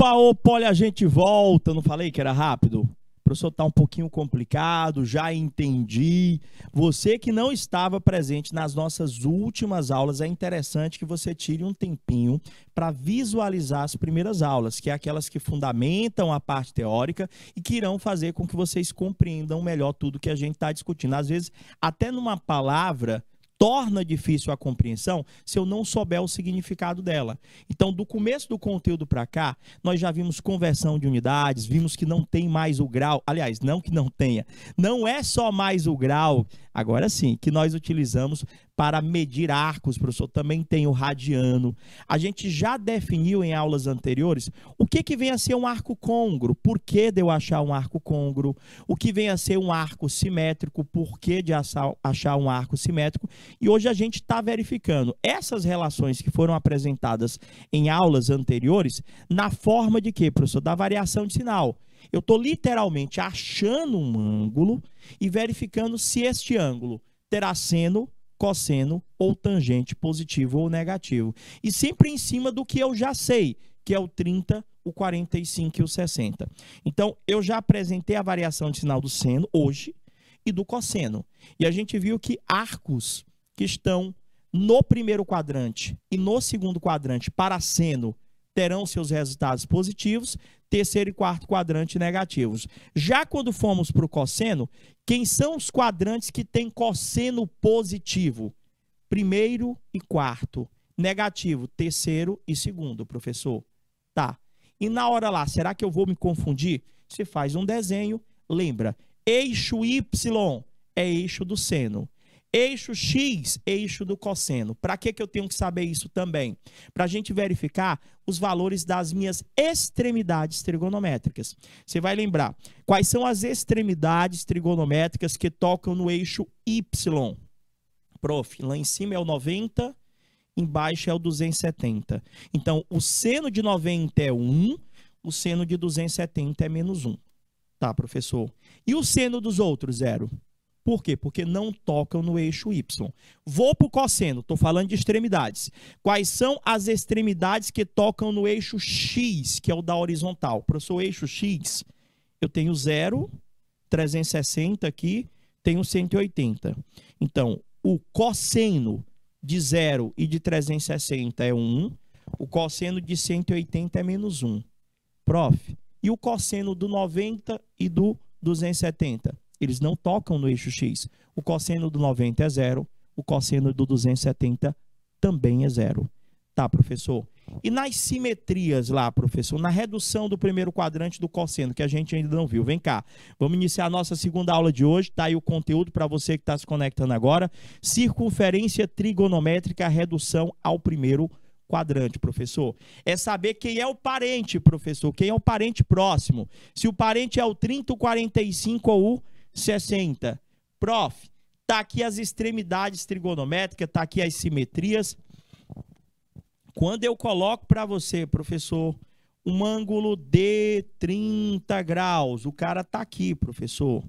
Opa, opa, olha, a gente volta. Não falei que era rápido? O professor está um pouquinho complicado, já entendi. Você que não estava presente nas nossas últimas aulas, é interessante que você tire um tempinho para visualizar as primeiras aulas, que é aquelas que fundamentam a parte teórica e que irão fazer com que vocês compreendam melhor tudo que a gente está discutindo. Às vezes, até numa palavra torna difícil a compreensão se eu não souber o significado dela. Então, do começo do conteúdo para cá, nós já vimos conversão de unidades, vimos que não tem mais o grau, aliás, não que não tenha, não é só mais o grau Agora sim, que nós utilizamos para medir arcos, professor, também tem o radiano. A gente já definiu em aulas anteriores o que, que vem a ser um arco congro, por que de eu achar um arco congro, o que vem a ser um arco simétrico, por que de achar um arco simétrico, e hoje a gente está verificando essas relações que foram apresentadas em aulas anteriores na forma de que, professor? Da variação de sinal. Eu estou literalmente achando um ângulo e verificando se este ângulo terá seno, cosseno ou tangente positivo ou negativo. E sempre em cima do que eu já sei, que é o 30, o 45 e o 60. Então, eu já apresentei a variação de sinal do seno hoje e do cosseno. E a gente viu que arcos que estão no primeiro quadrante e no segundo quadrante para seno terão seus resultados positivos, terceiro e quarto quadrante negativos. Já quando fomos para o cosseno, quem são os quadrantes que têm cosseno positivo? Primeiro e quarto. Negativo, terceiro e segundo, professor. Tá. E na hora lá, será que eu vou me confundir? Se faz um desenho, lembra, eixo Y é eixo do seno. Eixo X, eixo do cosseno. Para que, que eu tenho que saber isso também? Para a gente verificar os valores das minhas extremidades trigonométricas. Você vai lembrar quais são as extremidades trigonométricas que tocam no eixo Y. Prof, lá em cima é o 90, embaixo é o 270. Então, o seno de 90 é 1, o seno de 270 é menos 1. Tá, professor? E o seno dos outros, zero? Por quê? Porque não tocam no eixo Y. Vou para o cosseno, estou falando de extremidades. Quais são as extremidades que tocam no eixo X, que é o da horizontal? Para o seu eixo X, eu tenho 0, 360 aqui, tenho 180. Então, o cosseno de 0 e de 360 é 1, um, o cosseno de 180 é menos 1. Um. Prof, e o cosseno do 90 e do 270? Eles não tocam no eixo x. O cosseno do 90 é zero, o cosseno do 270 também é zero. Tá, professor? E nas simetrias lá, professor, na redução do primeiro quadrante do cosseno, que a gente ainda não viu. Vem cá, vamos iniciar a nossa segunda aula de hoje. Tá aí o conteúdo para você que está se conectando agora. Circunferência trigonométrica, redução ao primeiro quadrante quadrante, professor. É saber quem é o parente, professor, quem é o parente próximo. Se o parente é o 30, o 45 ou o 60. Prof, tá aqui as extremidades trigonométricas, tá aqui as simetrias. Quando eu coloco para você, professor, um ângulo de 30 graus, o cara tá aqui, professor,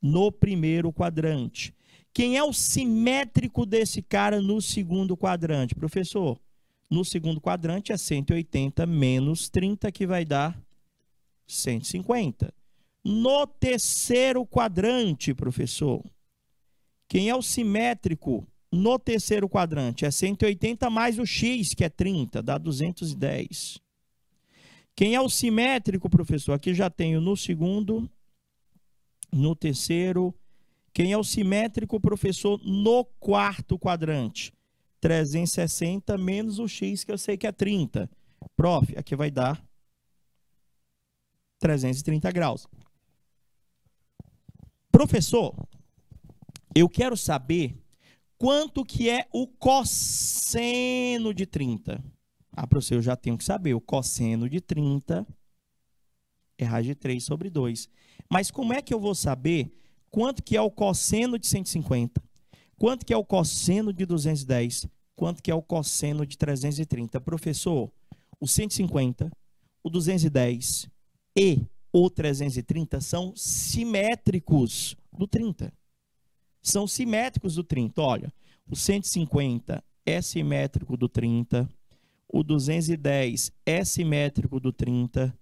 no primeiro quadrante. Quem é o simétrico desse cara no segundo quadrante, professor? No segundo quadrante é 180 menos 30, que vai dar 150. No terceiro quadrante, professor, quem é o simétrico no terceiro quadrante é 180 mais o x, que é 30, dá 210. Quem é o simétrico, professor? Aqui já tenho no segundo, no terceiro. Quem é o simétrico, professor? No quarto quadrante, 360 menos o x, que eu sei que é 30. Prof, aqui vai dar 330 graus. Professor, eu quero saber quanto que é o cosseno de 30. Ah, professor, eu já tenho que saber. O cosseno de 30 é raiz de 3 sobre 2. Mas como é que eu vou saber quanto que é o cosseno de 150? Quanto que é o cosseno de 210? Quanto que é o cosseno de 330? Professor, o 150, o 210 e ou 330 são simétricos do 30. São simétricos do 30. Olha, o 150 é simétrico do 30, o 210 é simétrico do 30,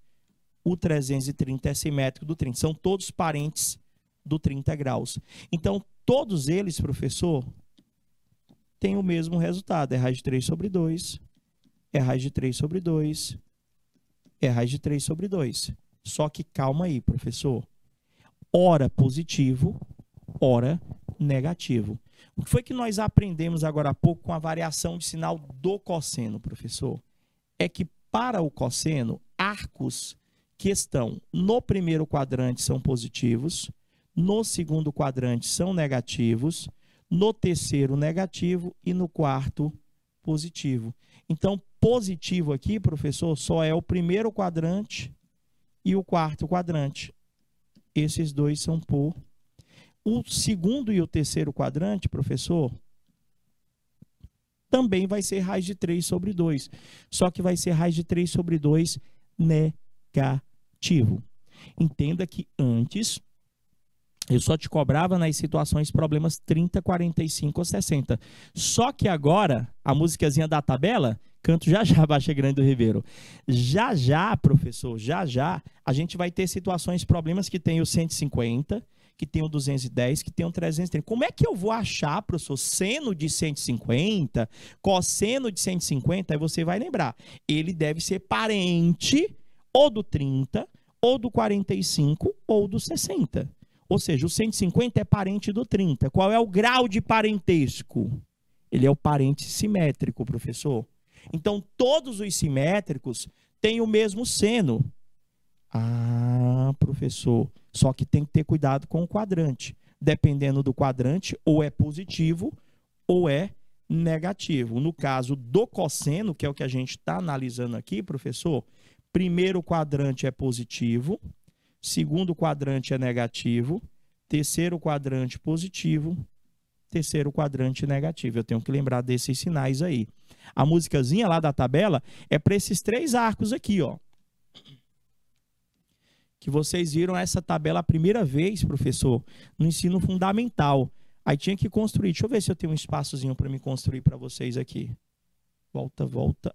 o 330 é simétrico do 30. São todos parentes do 30 graus. Então, todos eles, professor, têm o mesmo resultado. É raiz de 3 sobre 2, é raiz de 3 sobre 2, é raiz de 3 sobre 2. Só que calma aí, professor. Ora positivo, ora negativo. O que foi que nós aprendemos agora há pouco com a variação de sinal do cosseno, professor? É que para o cosseno, arcos que estão no primeiro quadrante são positivos, no segundo quadrante são negativos, no terceiro negativo e no quarto positivo. Então, positivo aqui, professor, só é o primeiro quadrante, e o quarto quadrante. Esses dois são por. O segundo e o terceiro quadrante, professor, também vai ser raiz de 3 sobre 2. Só que vai ser raiz de 3 sobre 2 negativo. Entenda que antes eu só te cobrava nas situações problemas 30, 45 ou 60. Só que agora, a musiquinha da tabela, canto já já Baixa Grande do Ribeiro. Já já, professor, já já, a gente vai ter situações, problemas que tem o 150, que tem o 210, que tem o 330. Como é que eu vou achar, professor, seno de 150, cosseno de 150? Aí você vai lembrar, ele deve ser parente ou do 30, ou do 45, ou do 60. Ou seja, o 150 é parente do 30. Qual é o grau de parentesco? Ele é o parente simétrico, professor. Então, todos os simétricos têm o mesmo seno. Ah, professor, só que tem que ter cuidado com o quadrante. Dependendo do quadrante, ou é positivo ou é negativo. No caso do cosseno, que é o que a gente está analisando aqui, professor, primeiro quadrante é positivo, segundo quadrante é negativo, terceiro quadrante positivo, terceiro quadrante negativo. Eu tenho que lembrar desses sinais aí a musicazinha lá da tabela, é para esses três arcos aqui, ó. Que vocês viram essa tabela a primeira vez, professor, no ensino fundamental. Aí tinha que construir. Deixa eu ver se eu tenho um espaçozinho para me construir para vocês aqui. Volta, volta.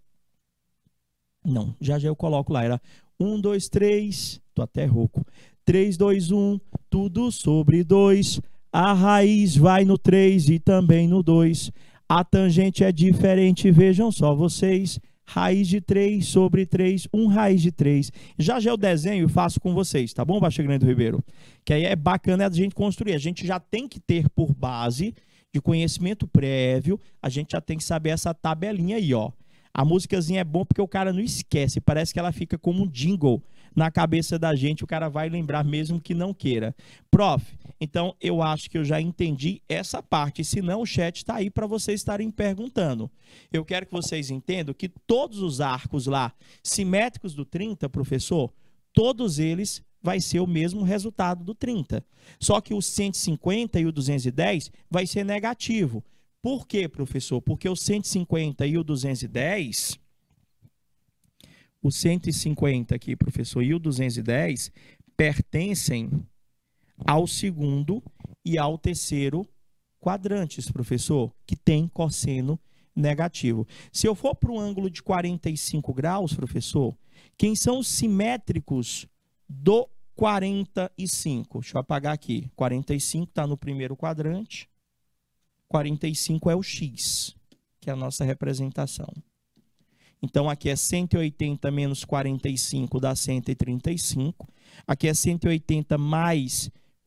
Não, já já eu coloco lá. Era 1, 2, 3. Tô até rouco. 3, 2, 1. Tudo sobre 2. A raiz vai no 3 e também no 2. A tangente é diferente, vejam só, vocês, raiz de 3 sobre 3, 1 raiz de 3. Já já eu desenho faço com vocês, tá bom, Baixa Grande do Ribeiro? Que aí é bacana a gente construir, a gente já tem que ter por base de conhecimento prévio, a gente já tem que saber essa tabelinha aí, ó. A músicazinha é bom porque o cara não esquece, parece que ela fica como um jingle na cabeça da gente, o cara vai lembrar mesmo que não queira. Prof, então, eu acho que eu já entendi essa parte, senão o chat está aí para vocês estarem perguntando. Eu quero que vocês entendam que todos os arcos lá, simétricos do 30, professor, todos eles vai ser o mesmo resultado do 30. Só que o 150 e o 210 vai ser negativo. Por quê, professor? Porque o 150 e o 210 o 150 aqui, professor, e o 210 pertencem ao segundo e ao terceiro quadrantes, professor, que tem cosseno negativo. Se eu for para um ângulo de 45 graus, professor, quem são os simétricos do 45? Deixa eu apagar aqui. 45 está no primeiro quadrante. 45 é o x, que é a nossa representação. Então, aqui é 180 menos 45 dá 135. Aqui é 180 mais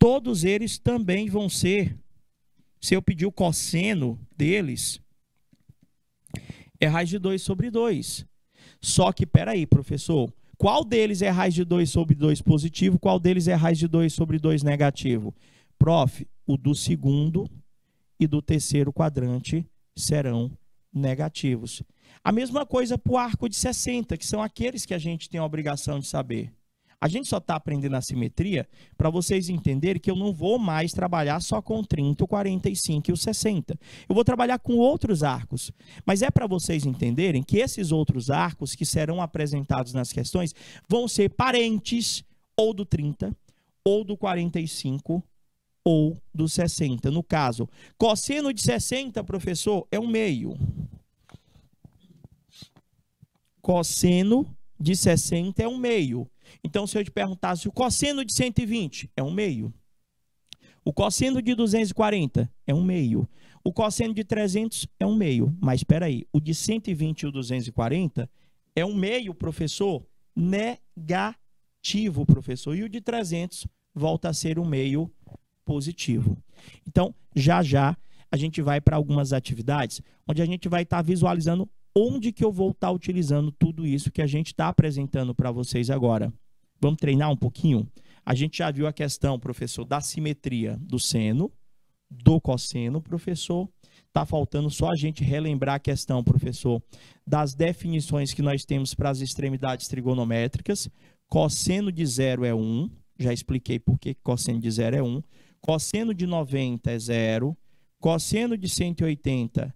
todos eles também vão ser, se eu pedir o cosseno deles, é raiz de 2 sobre 2. Só que, peraí, professor, qual deles é raiz de 2 sobre 2 positivo, qual deles é raiz de 2 sobre 2 negativo? Prof, o do segundo e do terceiro quadrante serão negativos. A mesma coisa para o arco de 60, que são aqueles que a gente tem a obrigação de saber. A gente só está aprendendo a simetria para vocês entenderem que eu não vou mais trabalhar só com o 30, o 45 e o 60. Eu vou trabalhar com outros arcos. Mas é para vocês entenderem que esses outros arcos que serão apresentados nas questões vão ser parentes ou do 30, ou do 45, ou do 60. No caso, cosseno de 60, professor, é um meio. Cosseno de 60 é um meio. Então, se eu te perguntasse, o cosseno de 120 é um meio. O cosseno de 240 é um meio. O cosseno de 300 é um meio. Mas espera aí, o de 120 e o 240 é um meio, professor? Negativo, professor. E o de 300 volta a ser um meio positivo. Então, já já a gente vai para algumas atividades onde a gente vai estar tá visualizando onde que eu vou estar tá utilizando tudo isso que a gente está apresentando para vocês agora. Vamos treinar um pouquinho? A gente já viu a questão, professor, da simetria do seno, do cosseno, professor. Está faltando só a gente relembrar a questão, professor, das definições que nós temos para as extremidades trigonométricas. Cosseno de zero é 1, um. já expliquei por que cosseno de zero é 1. Um. Cosseno de 90 é zero. Cosseno de 180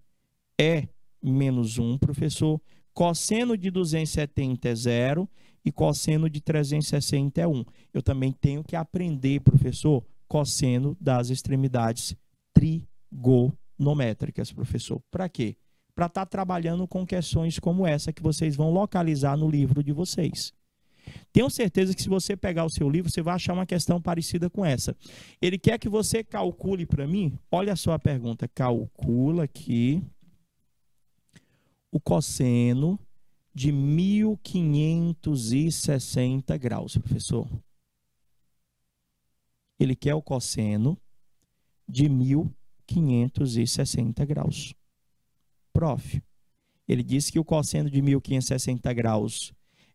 é menos 1, professor. Cosseno de 270 é zero e cosseno de 360 é 1. Eu também tenho que aprender, professor, cosseno das extremidades trigonométricas, professor. Para quê? Para estar tá trabalhando com questões como essa que vocês vão localizar no livro de vocês. Tenho certeza que se você pegar o seu livro, você vai achar uma questão parecida com essa. Ele quer que você calcule para mim, olha só a pergunta, calcula aqui o cosseno de 1560 graus, professor. Ele quer o cosseno de 1560 graus. Prof, ele disse que o cosseno de 1560 graus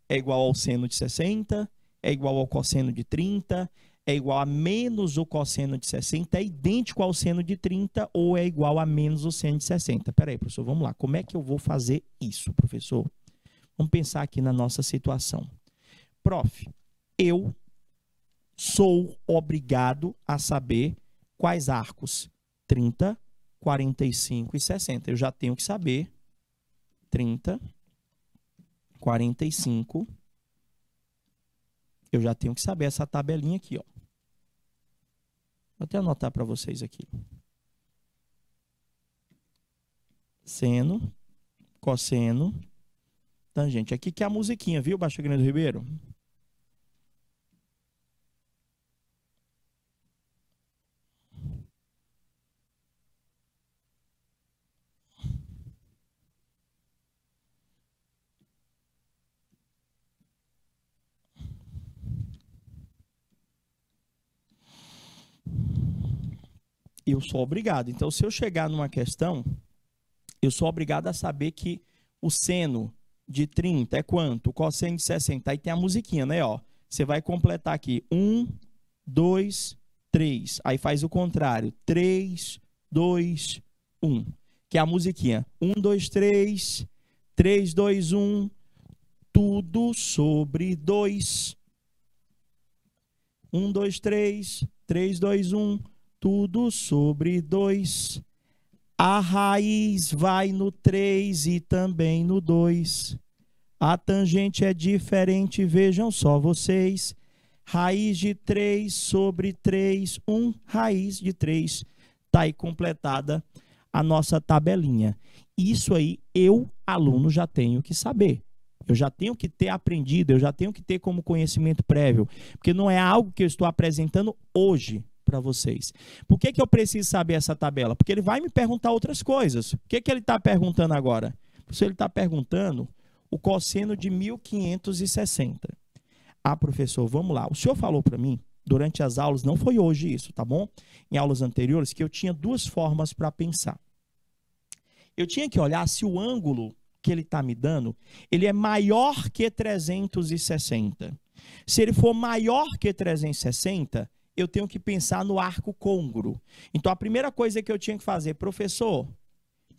é igual ao seno de 60, é igual ao cosseno de 30, é igual a menos o cosseno de 60 é idêntico ao seno de 30 ou é igual a menos o seno de 60. Peraí, professor, vamos lá. Como é que eu vou fazer isso, professor? Vamos pensar aqui na nossa situação. Prof, eu sou obrigado a saber quais arcos 30, 45 e 60. Eu já tenho que saber 30, 45 e eu já tenho que saber essa tabelinha aqui, ó. Vou até anotar para vocês aqui. Seno, cosseno, tangente. Aqui que é a musiquinha, viu, Baixa Grande Ribeiro? eu sou obrigado. Então, se eu chegar numa questão, eu sou obrigado a saber que o seno de 30 é quanto? O cosseno de 60. Aí tem a musiquinha, né? você vai completar aqui. 1, 2, 3. Aí faz o contrário. 3, 2, 1. Que é a musiquinha. 1, 2, 3, 3, 2, 1. Tudo sobre 2. 1, 2, 3, 3, 2, 1 tudo sobre dois. A raiz vai no 3 e também no 2. A tangente é diferente, vejam só vocês. Raiz de 3 sobre 3, 1, raiz de 3. Está aí completada a nossa tabelinha. Isso aí eu, aluno, já tenho que saber. Eu já tenho que ter aprendido, eu já tenho que ter como conhecimento prévio. Porque não é algo que eu estou apresentando hoje para vocês. Por que, que eu preciso saber essa tabela? Porque ele vai me perguntar outras coisas. O que, que ele está perguntando agora? Se ele está perguntando o cosseno de 1560. Ah, professor, vamos lá. O senhor falou para mim, durante as aulas, não foi hoje isso, tá bom? Em aulas anteriores, que eu tinha duas formas para pensar. Eu tinha que olhar se o ângulo que ele está me dando, ele é maior que 360. Se ele for maior que 360, eu tenho que pensar no arco congruo. Então, a primeira coisa que eu tinha que fazer, professor,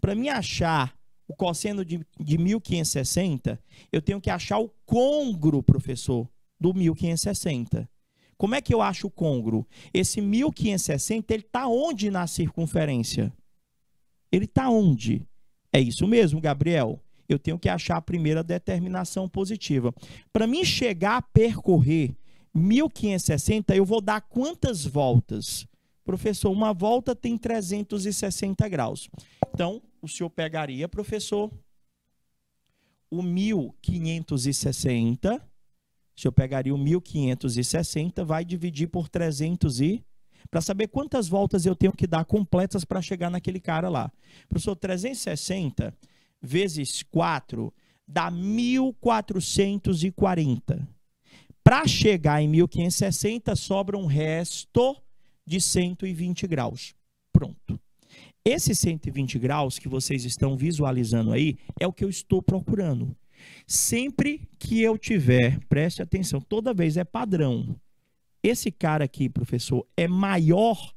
para me achar o cosseno de, de 1560, eu tenho que achar o congruo, professor, do 1560. Como é que eu acho o congruo? Esse 1560, ele está onde na circunferência? Ele está onde? É isso mesmo, Gabriel? Eu tenho que achar a primeira determinação positiva. Para mim chegar a percorrer 1560, eu vou dar quantas voltas? Professor, uma volta tem 360 graus. Então, o senhor pegaria, professor, o 1560. O senhor pegaria o 1560, vai dividir por 300 e para saber quantas voltas eu tenho que dar completas para chegar naquele cara lá. Professor, 360 vezes 4 dá 1440. Para chegar em 1560, sobra um resto de 120 graus. Pronto. Esses 120 graus que vocês estão visualizando aí é o que eu estou procurando. Sempre que eu tiver, preste atenção, toda vez é padrão. Esse cara aqui, professor, é maior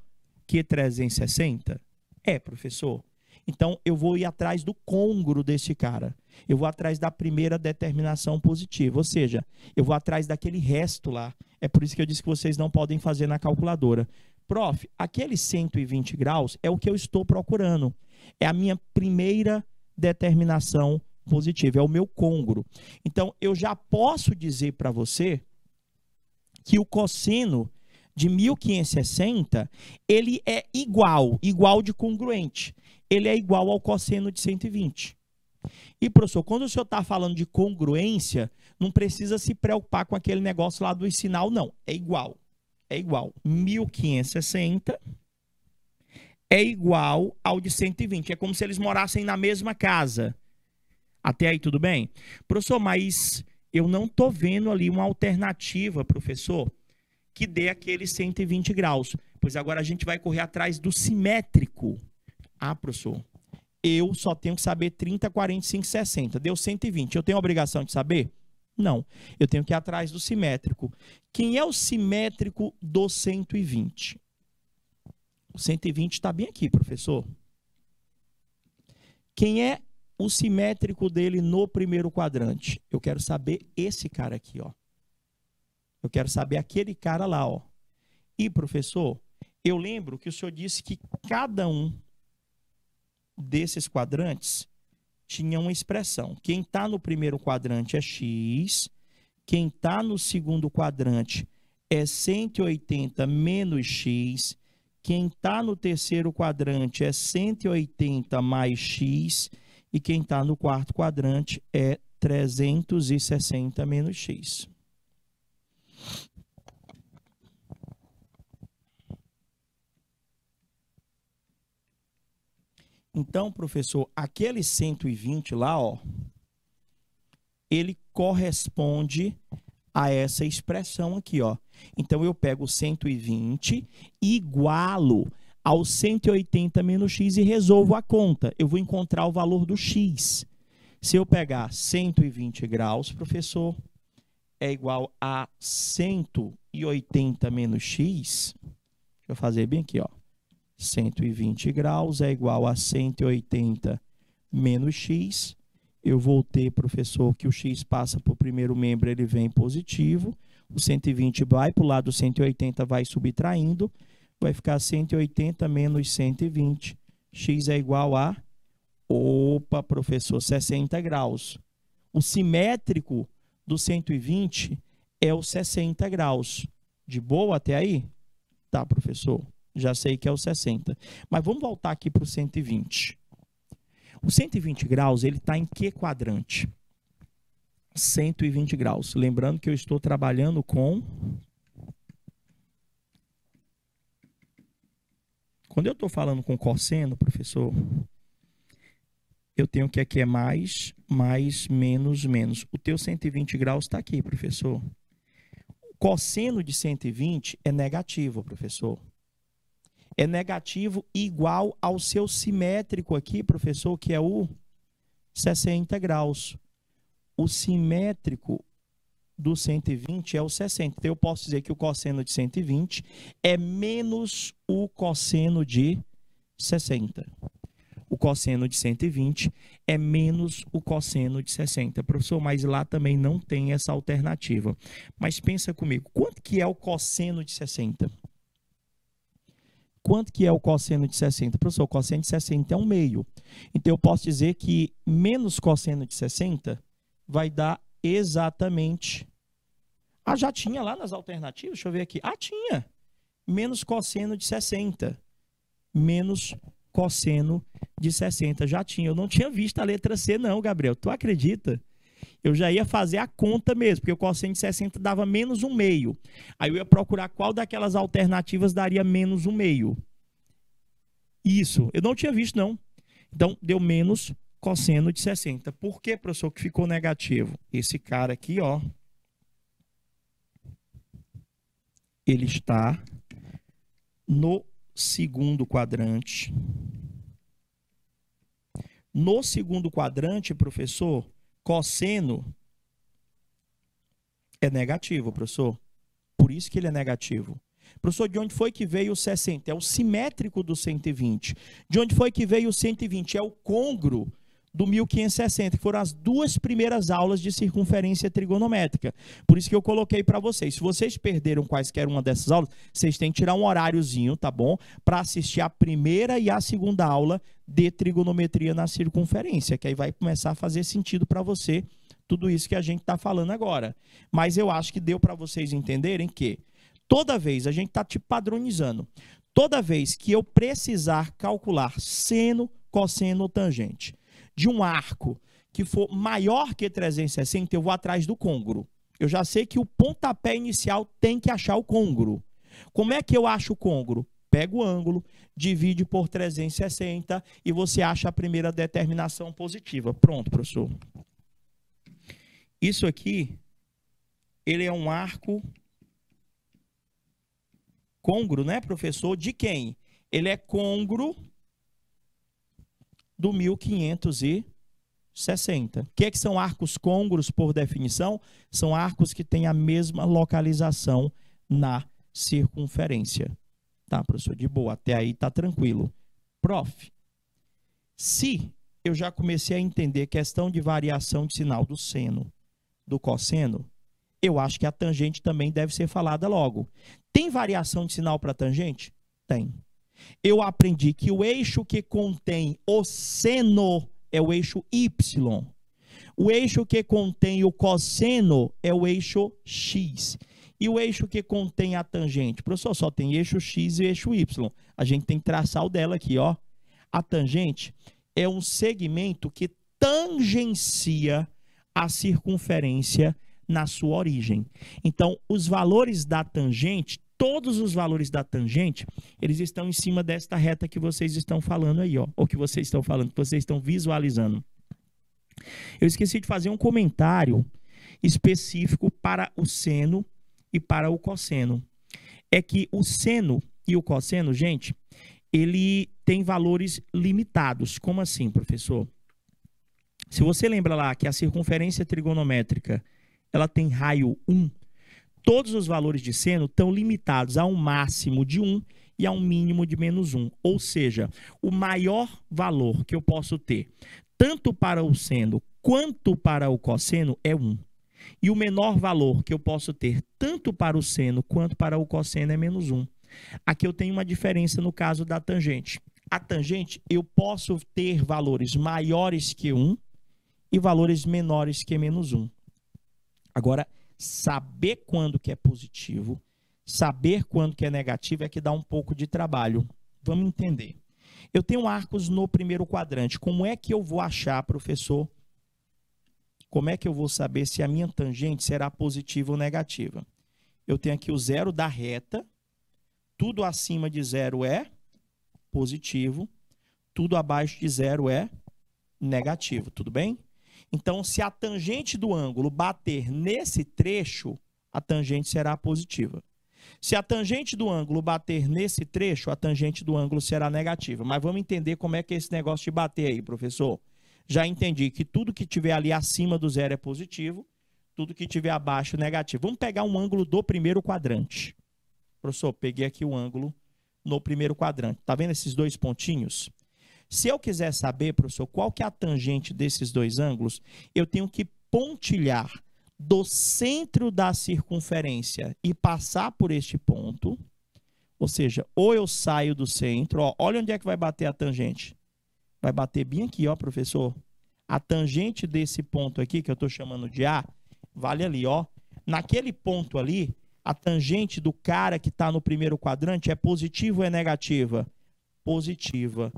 que 360? É, professor. Então eu vou ir atrás do congro desse cara. Eu vou atrás da primeira determinação positiva, ou seja, eu vou atrás daquele resto lá. É por isso que eu disse que vocês não podem fazer na calculadora. Prof, aquele 120 graus é o que eu estou procurando. É a minha primeira determinação positiva, é o meu congro. Então, eu já posso dizer para você que o cosseno de 1560, ele é igual, igual de congruente. Ele é igual ao cosseno de 120. E, professor, quando o senhor está falando de congruência, não precisa se preocupar com aquele negócio lá do sinal, não. É igual. É igual. 1560 é igual ao de 120. É como se eles morassem na mesma casa. Até aí, tudo bem? Professor, mas eu não estou vendo ali uma alternativa, professor, que dê aqueles 120 graus. Pois agora a gente vai correr atrás do simétrico. Ah, professor, eu só tenho que saber 30, 45, 60. Deu 120. Eu tenho a obrigação de saber? Não. Eu tenho que ir atrás do simétrico. Quem é o simétrico do 120? O 120 está bem aqui, professor. Quem é o simétrico dele no primeiro quadrante? Eu quero saber esse cara aqui, ó. Eu quero saber aquele cara lá, ó. E, professor, eu lembro que o senhor disse que cada um desses quadrantes tinha uma expressão. Quem está no primeiro quadrante é x, quem está no segundo quadrante é 180 menos x, quem está no terceiro quadrante é 180 mais x, e quem está no quarto quadrante é 360 menos x. Então, professor, aquele 120 lá, ó, ele corresponde a essa expressão aqui, ó. Então eu pego 120 igualo ao 180 menos x e resolvo a conta. Eu vou encontrar o valor do x. Se eu pegar 120 graus, professor, é igual a 180 menos x. Deixa eu fazer bem aqui, ó. 120 graus é igual a 180 menos x. Eu vou ter, professor, que o x passa para o primeiro membro, ele vem positivo. O 120 vai para o lado 180, vai subtraindo. Vai ficar 180 menos 120. x é igual a, opa, professor, 60 graus. O simétrico do 120 é o 60 graus. De boa até aí? Tá, professor já sei que é o 60. Mas vamos voltar aqui para o 120. O 120 graus, ele está em que quadrante? 120 graus. Lembrando que eu estou trabalhando com... Quando eu estou falando com cosseno, professor, eu tenho que aqui é mais, mais, menos, menos. O teu 120 graus está aqui, professor. O cosseno de 120 é negativo, professor é negativo igual ao seu simétrico aqui, professor, que é o 60 graus. O simétrico do 120 é o 60. Então, eu posso dizer que o cosseno de 120 é menos o cosseno de 60. O cosseno de 120 é menos o cosseno de 60. Professor, mas lá também não tem essa alternativa. Mas pensa comigo, quanto que é o cosseno de 60? Quanto que é o cosseno de 60? Professor, o cosseno de 60 é um meio. Então, eu posso dizer que menos cosseno de 60 vai dar exatamente... Ah, já tinha lá nas alternativas? Deixa eu ver aqui. Ah, tinha! Menos cosseno de 60. Menos cosseno de 60. Já tinha. Eu não tinha visto a letra C, não, Gabriel. Tu acredita? eu já ia fazer a conta mesmo, porque o cosseno de 60 dava menos um meio. Aí eu ia procurar qual daquelas alternativas daria menos um meio. Isso, eu não tinha visto, não. Então, deu menos cosseno de 60. Por que, professor, que ficou negativo? Esse cara aqui, ó. Ele está no segundo quadrante. No segundo quadrante, professor, Cosseno é negativo, professor. Por isso que ele é negativo. Professor, de onde foi que veio o 60? É o simétrico do 120. De onde foi que veio o 120? É o congro do 1560, que foram as duas primeiras aulas de circunferência trigonométrica. Por isso que eu coloquei para vocês. Se vocês perderam quaisquer uma dessas aulas, vocês têm que tirar um horáriozinho, tá bom? Para assistir a primeira e a segunda aula de trigonometria na circunferência, que aí vai começar a fazer sentido para você tudo isso que a gente está falando agora. Mas eu acho que deu para vocês entenderem que toda vez a gente está te padronizando. Toda vez que eu precisar calcular seno, cosseno ou tangente, de um arco que for maior que 360, eu vou atrás do congro. Eu já sei que o pontapé inicial tem que achar o congro. Como é que eu acho o congro? Pega o ângulo, divide por 360 e você acha a primeira determinação positiva. Pronto, professor. Isso aqui, ele é um arco congro, né, professor? De quem? Ele é congro do 1560. O que, é que são arcos congruos, por definição? São arcos que têm a mesma localização na circunferência. Tá, professor, de boa, até aí tá tranquilo. Prof, se eu já comecei a entender questão de variação de sinal do seno, do cosseno, eu acho que a tangente também deve ser falada logo. Tem variação de sinal para tangente? Tem eu aprendi que o eixo que contém o seno é o eixo Y. O eixo que contém o cosseno é o eixo X. E o eixo que contém a tangente? Professor, só tem eixo X e eixo Y. A gente tem que traçar o dela aqui, ó. A tangente é um segmento que tangencia a circunferência na sua origem. Então, os valores da tangente todos os valores da tangente, eles estão em cima desta reta que vocês estão falando aí, ó, ou que vocês estão falando, que vocês estão visualizando. Eu esqueci de fazer um comentário específico para o seno e para o cosseno. É que o seno e o cosseno, gente, ele tem valores limitados. Como assim, professor? Se você lembra lá que a circunferência trigonométrica, ela tem raio 1, Todos os valores de seno estão limitados a um máximo de 1 e a um mínimo de menos 1. Ou seja, o maior valor que eu posso ter, tanto para o seno quanto para o cosseno, é 1. E o menor valor que eu posso ter, tanto para o seno quanto para o cosseno, é menos 1. Aqui eu tenho uma diferença no caso da tangente. A tangente, eu posso ter valores maiores que 1 e valores menores que menos 1. Agora, saber quando que é positivo, saber quando que é negativo é que dá um pouco de trabalho. Vamos entender. Eu tenho arcos no primeiro quadrante. Como é que eu vou achar, professor? Como é que eu vou saber se a minha tangente será positiva ou negativa? Eu tenho aqui o zero da reta. Tudo acima de zero é positivo. Tudo abaixo de zero é negativo. Tudo bem? Então, se a tangente do ângulo bater nesse trecho, a tangente será positiva. Se a tangente do ângulo bater nesse trecho, a tangente do ângulo será negativa. Mas vamos entender como é que é esse negócio de bater aí, professor. Já entendi que tudo que tiver ali acima do zero é positivo, tudo que tiver abaixo é negativo. Vamos pegar um ângulo do primeiro quadrante. Professor, peguei aqui o ângulo no primeiro quadrante. Tá vendo esses dois pontinhos? Se eu quiser saber, professor, qual que é a tangente desses dois ângulos, eu tenho que pontilhar do centro da circunferência e passar por este ponto. Ou seja, ou eu saio do centro, ó, olha onde é que vai bater a tangente. Vai bater bem aqui, ó, professor. A tangente desse ponto aqui, que eu estou chamando de A, vale ali, ó. Naquele ponto ali, a tangente do cara que está no primeiro quadrante é positiva ou é negativa? Positiva.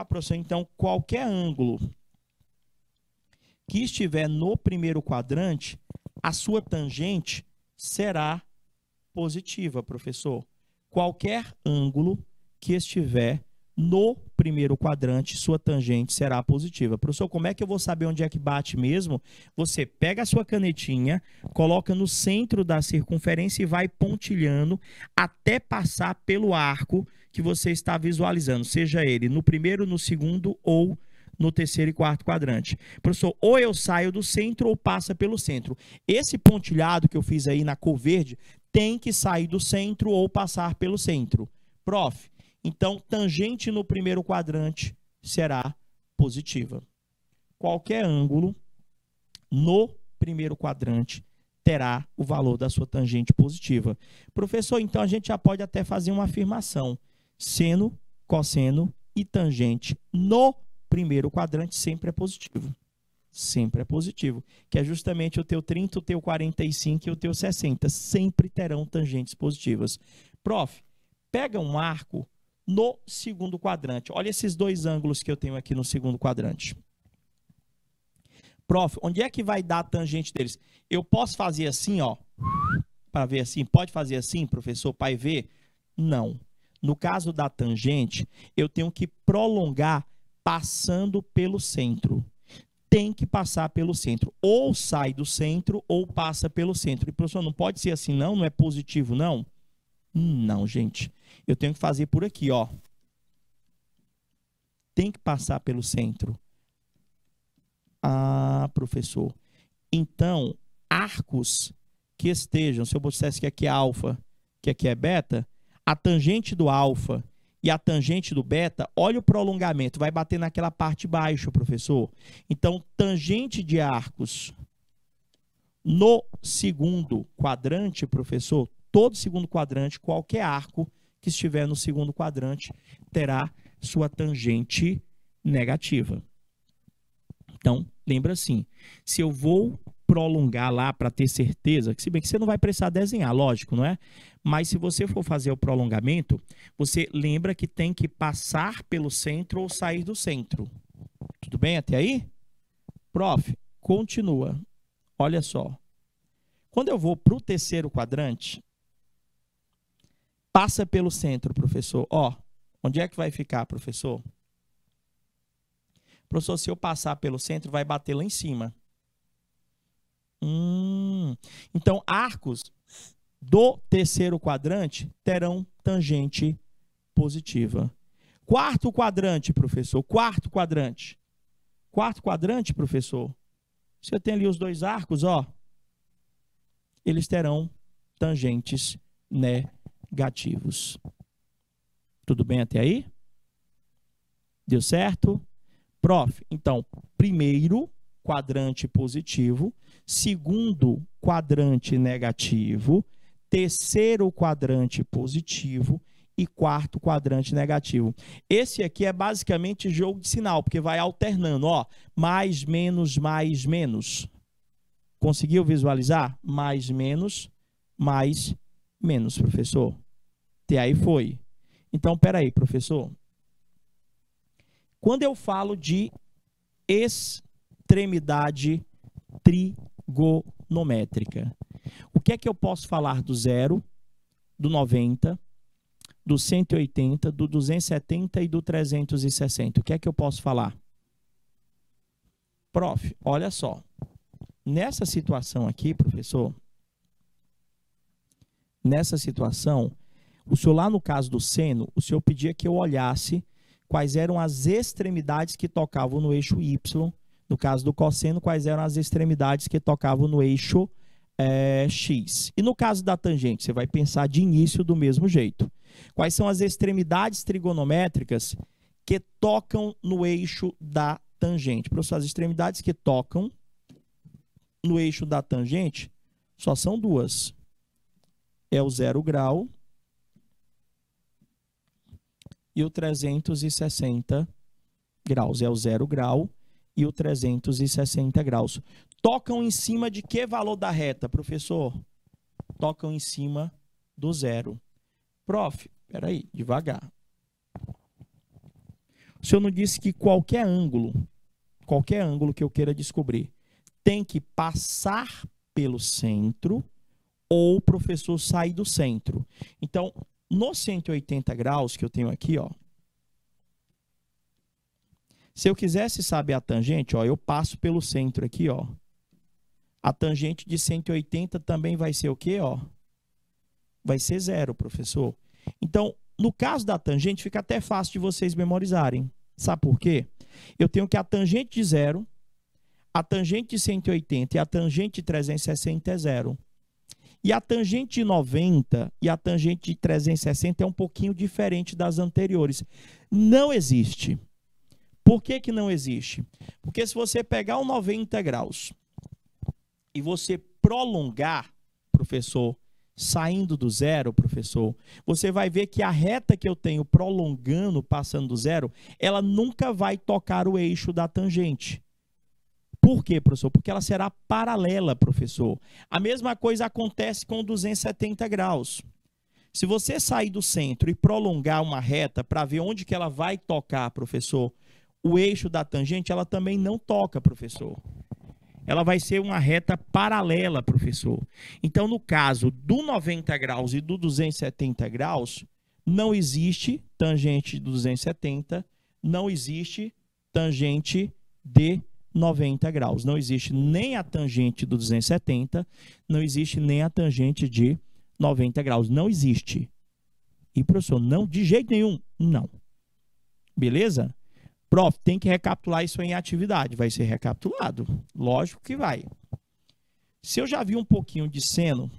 Ah, professor, então qualquer ângulo que estiver no primeiro quadrante, a sua tangente será positiva, professor. Qualquer ângulo que estiver no primeiro quadrante, sua tangente será positiva. Professor, como é que eu vou saber onde é que bate mesmo? Você pega a sua canetinha, coloca no centro da circunferência e vai pontilhando até passar pelo arco que você está visualizando, seja ele no primeiro, no segundo ou no terceiro e quarto quadrante. Professor, ou eu saio do centro ou passa pelo centro. Esse pontilhado que eu fiz aí na cor verde tem que sair do centro ou passar pelo centro. Prof, então tangente no primeiro quadrante será positiva. Qualquer ângulo no primeiro quadrante terá o valor da sua tangente positiva. Professor, então a gente já pode até fazer uma afirmação seno, cosseno e tangente no primeiro quadrante sempre é positivo. Sempre é positivo. Que é justamente o teu 30, o teu 45 e o teu 60. Sempre terão tangentes positivas. Prof, pega um arco no segundo quadrante. Olha esses dois ângulos que eu tenho aqui no segundo quadrante. Prof, onde é que vai dar a tangente deles? Eu posso fazer assim, ó, para ver assim? Pode fazer assim, professor, para ver? Não. No caso da tangente, eu tenho que prolongar passando pelo centro. Tem que passar pelo centro. Ou sai do centro ou passa pelo centro. E, professor, não pode ser assim, não? Não é positivo, não? Hum, não, gente. Eu tenho que fazer por aqui, ó. Tem que passar pelo centro. Ah, professor. Então, arcos que estejam, se eu dissesse que aqui é alfa, que aqui é beta, a tangente do alfa e a tangente do beta, olha o prolongamento, vai bater naquela parte baixa, professor. Então, tangente de arcos no segundo quadrante, professor, todo segundo quadrante, qualquer arco que estiver no segundo quadrante terá sua tangente negativa. Então, lembra assim, se eu vou prolongar lá para ter certeza, que se bem que você não vai precisar desenhar, lógico, não é? Mas se você for fazer o prolongamento, você lembra que tem que passar pelo centro ou sair do centro. Tudo bem até aí? Prof, continua. Olha só. Quando eu vou para o terceiro quadrante, passa pelo centro, professor. Ó, onde é que vai ficar, professor? Professor, se eu passar pelo centro, vai bater lá em cima. Hum. Então, arcos do terceiro quadrante terão tangente positiva. Quarto quadrante, professor. Quarto quadrante. Quarto quadrante, professor. Você tem ali os dois arcos, ó. Eles terão tangentes negativos. Tudo bem até aí? Deu certo? Prof, então, primeiro quadrante positivo, segundo quadrante negativo, terceiro quadrante positivo e quarto quadrante negativo. Esse aqui é basicamente jogo de sinal, porque vai alternando, ó, mais, menos, mais, menos. Conseguiu visualizar? Mais, menos, mais, menos, professor. Até aí foi. Então, peraí, professor. Quando eu falo de extremidade trigonométrica, o que é que eu posso falar do zero, do 90, do 180, do 270 e do 360? O que é que eu posso falar? Prof, olha só. Nessa situação aqui, professor, nessa situação, o senhor lá no caso do seno, o senhor pedia que eu olhasse quais eram as extremidades que tocavam no eixo Y. No caso do cosseno, quais eram as extremidades que tocavam no eixo é, x. E no caso da tangente, você vai pensar de início do mesmo jeito. Quais são as extremidades trigonométricas que tocam no eixo da tangente? Professor, as extremidades que tocam no eixo da tangente só são duas. É o zero grau e o 360 graus. É o zero grau e o 360 graus. Tocam em cima de que valor da reta, professor? Tocam em cima do zero. Prof, peraí, devagar. O senhor não disse que qualquer ângulo, qualquer ângulo que eu queira descobrir, tem que passar pelo centro ou o professor sair do centro. Então, nos 180 graus que eu tenho aqui, ó, se eu quisesse saber a tangente, ó, eu passo pelo centro aqui, ó. A tangente de 180 também vai ser o quê, ó? Vai ser zero, professor. Então, no caso da tangente, fica até fácil de vocês memorizarem. Sabe por quê? Eu tenho que a tangente de zero, a tangente de 180 e a tangente de 360 é zero. E a tangente de 90 e a tangente de 360 é um pouquinho diferente das anteriores. Não existe por que, que não existe? Porque se você pegar o 90 graus e você prolongar, professor, saindo do zero, professor, você vai ver que a reta que eu tenho prolongando, passando do zero, ela nunca vai tocar o eixo da tangente. Por quê, professor? Porque ela será paralela, professor. A mesma coisa acontece com 270 graus. Se você sair do centro e prolongar uma reta para ver onde que ela vai tocar, professor, o eixo da tangente ela também não toca, professor. Ela vai ser uma reta paralela, professor. Então, no caso do 90 graus e do 270 graus, não existe tangente de 270, não existe tangente de 90 graus. Não existe nem a tangente do 270, não existe nem a tangente de 90 graus. Não existe. E, professor, não de jeito nenhum? Não. Beleza? Prof, tem que recapitular isso em atividade. Vai ser recapitulado. Lógico que vai. Se eu já vi um pouquinho de seno,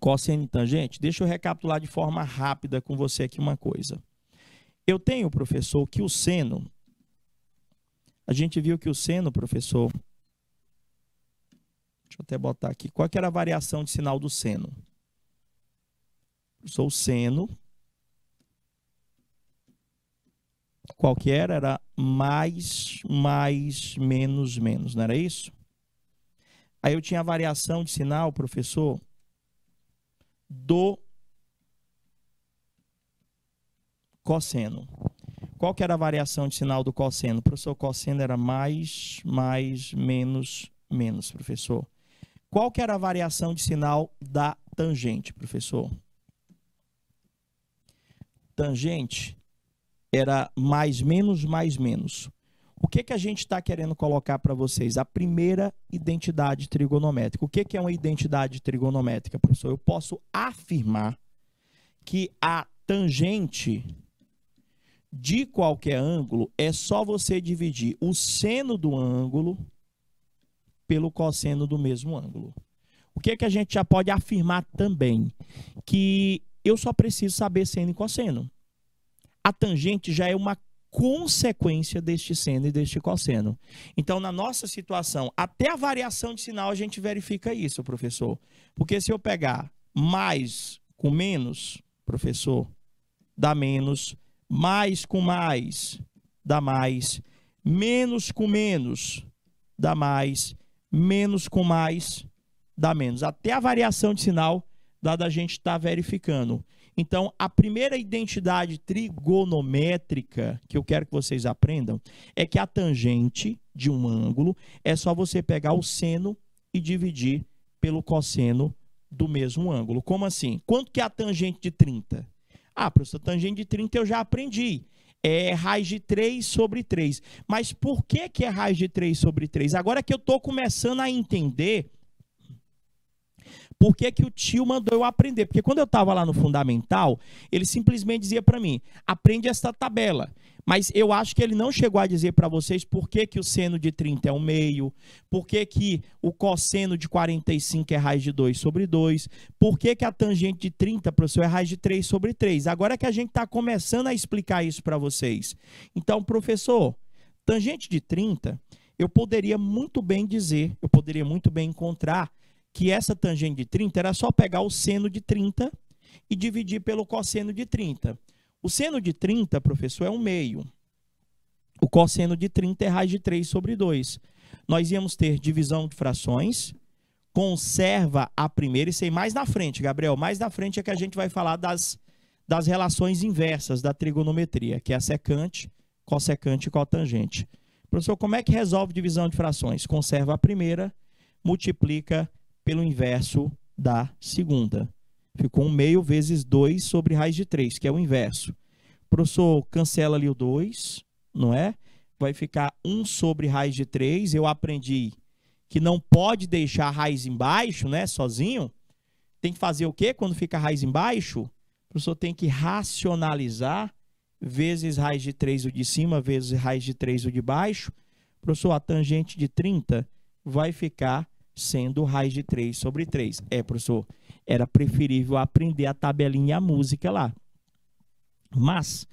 cosseno e tangente, deixa eu recapitular de forma rápida com você aqui uma coisa. Eu tenho, professor, que o seno. A gente viu que o seno, professor. Deixa eu até botar aqui. Qual que era a variação de sinal do seno? Sou o seno qualquer era mais, mais, menos, menos, não era isso? Aí eu tinha a variação de sinal, professor, do cosseno. Qual que era a variação de sinal do cosseno? Professor, cosseno era mais, mais, menos, menos, professor. Qual que era a variação de sinal da tangente, professor? Tangente era mais menos mais menos. O que que a gente está querendo colocar para vocês? A primeira identidade trigonométrica. O que que é uma identidade trigonométrica, professor? Eu posso afirmar que a tangente de qualquer ângulo é só você dividir o seno do ângulo pelo cosseno do mesmo ângulo. O que que a gente já pode afirmar também? Que eu só preciso saber seno e cosseno a tangente já é uma consequência deste seno e deste cosseno. Então, na nossa situação, até a variação de sinal a gente verifica isso, professor. Porque se eu pegar mais com menos, professor, dá menos, mais com mais, dá mais, menos com menos, dá mais, menos com mais, dá menos. Até a variação de sinal dá da gente estar tá verificando. Então, a primeira identidade trigonométrica que eu quero que vocês aprendam é que a tangente de um ângulo é só você pegar o seno e dividir pelo cosseno do mesmo ângulo. Como assim? Quanto que é a tangente de 30? Ah, professor, tangente de 30 eu já aprendi. É raiz de 3 sobre 3. Mas por que, que é raiz de 3 sobre 3? Agora que eu estou começando a entender por que, que o tio mandou eu aprender? Porque quando eu estava lá no fundamental, ele simplesmente dizia para mim: aprende esta tabela. Mas eu acho que ele não chegou a dizer para vocês por que, que o seno de 30 é um meio, por que, que o cosseno de 45 é raiz de 2 sobre 2, por que, que a tangente de 30, professor, é raiz de 3 sobre 3. Agora é que a gente está começando a explicar isso para vocês. Então, professor, tangente de 30, eu poderia muito bem dizer, eu poderia muito bem encontrar que essa tangente de 30 era só pegar o seno de 30 e dividir pelo cosseno de 30. O seno de 30, professor, é um meio. O cosseno de 30 é raiz de 3 sobre 2. Nós íamos ter divisão de frações, conserva a primeira, e aí mais na frente, Gabriel, mais na frente é que a gente vai falar das, das relações inversas da trigonometria, que é a secante, cossecante e cotangente. Professor, como é que resolve divisão de frações? Conserva a primeira, multiplica pelo inverso da segunda. Ficou 1 meio vezes 2 sobre raiz de 3, que é o inverso. O professor, cancela ali o 2, não é? Vai ficar 1 sobre raiz de 3. Eu aprendi que não pode deixar a raiz embaixo, né, sozinho. Tem que fazer o quê quando fica a raiz embaixo? O professor tem que racionalizar vezes raiz de 3 o de cima, vezes raiz de 3 o de baixo. O Professor, a tangente de 30 vai ficar sendo raiz de 3 sobre 3. É, professor, era preferível aprender a tabelinha e a música lá. Mas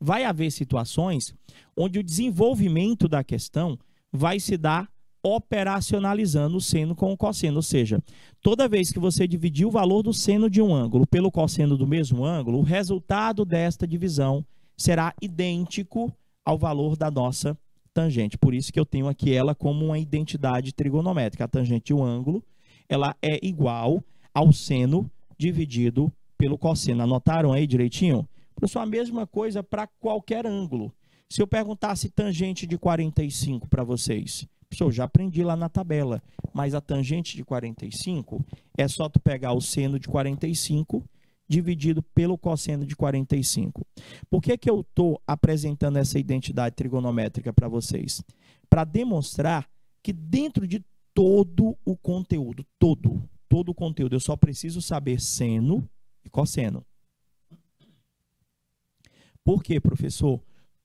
vai haver situações onde o desenvolvimento da questão vai se dar operacionalizando o seno com o cosseno, ou seja, toda vez que você dividir o valor do seno de um ângulo pelo cosseno do mesmo ângulo, o resultado desta divisão será idêntico ao valor da nossa tangente. Por isso que eu tenho aqui ela como uma identidade trigonométrica. A tangente e o ângulo, ela é igual ao seno dividido pelo cosseno. Anotaram aí direitinho? Professor, a mesma coisa para qualquer ângulo. Se eu perguntasse tangente de 45 para vocês, professor, já aprendi lá na tabela, mas a tangente de 45 é só tu pegar o seno de 45 dividido pelo cosseno de 45. Por que, que eu estou apresentando essa identidade trigonométrica para vocês? Para demonstrar que dentro de todo o conteúdo, todo, todo o conteúdo, eu só preciso saber seno e cosseno. Por quê, professor?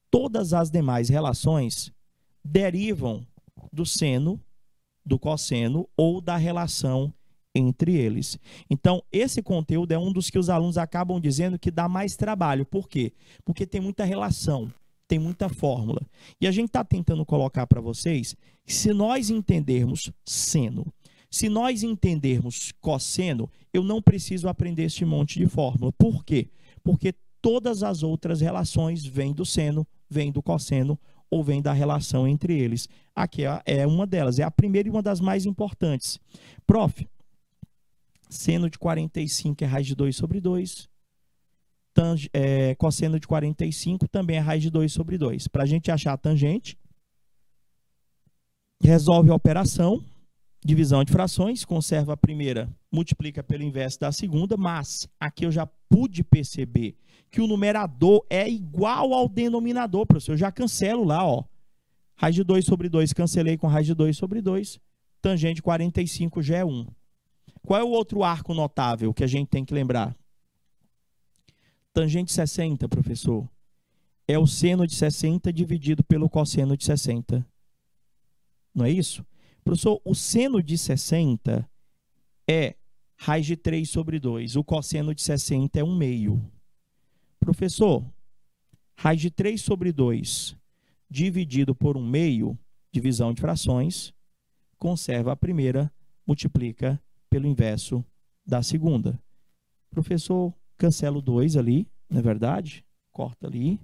Todas as demais relações derivam do seno, do cosseno ou da relação entre eles. Então, esse conteúdo é um dos que os alunos acabam dizendo que dá mais trabalho. Por quê? Porque tem muita relação, tem muita fórmula. E a gente está tentando colocar para vocês que se nós entendermos seno, se nós entendermos cosseno, eu não preciso aprender este monte de fórmula. Por quê? Porque todas as outras relações vêm do seno, vêm do cosseno ou vêm da relação entre eles. Aqui é, é uma delas, é a primeira e uma das mais importantes. Prof, Seno de 45 é raiz de 2 sobre 2. é, cosseno de 45 também é raiz de 2 sobre 2. Para a gente achar a tangente, resolve a operação, divisão de frações, conserva a primeira, multiplica pelo inverso da segunda, mas aqui eu já pude perceber que o numerador é igual ao denominador, professor. Eu já cancelo lá, ó. Raiz de 2 sobre 2, cancelei com raiz de 2 sobre 2. Tangente 45 já é 1. Qual é o outro arco notável que a gente tem que lembrar? Tangente 60, professor, é o seno de 60 dividido pelo cosseno de 60. Não é isso? Professor, o seno de 60 é raiz de 3 sobre 2. O cosseno de 60 é 1 meio. Professor, raiz de 3 sobre 2 dividido por 1 meio, divisão de frações, conserva a primeira, multiplica pelo inverso da segunda. Professor cancela o 2 ali, não é verdade? Corta ali.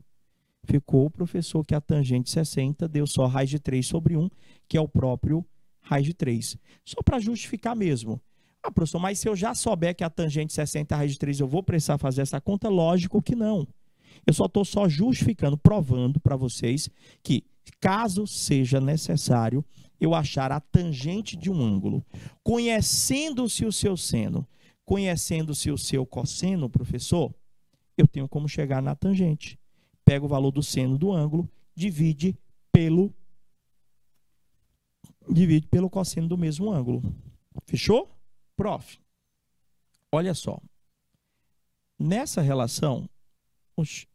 Ficou o professor que a tangente 60 deu só raiz de 3 sobre 1, que é o próprio raiz de 3. Só para justificar mesmo. Ah, professor, mas se eu já souber que a tangente 60 raiz de 3, eu vou precisar fazer essa conta? Lógico que não. Eu só estou só justificando, provando para vocês que, caso seja necessário, eu achar a tangente de um ângulo, conhecendo-se o seu seno, conhecendo-se o seu cosseno, professor, eu tenho como chegar na tangente. Pega o valor do seno do ângulo, divide pelo divide pelo cosseno do mesmo ângulo. Fechou? Prof. Olha só. Nessa relação,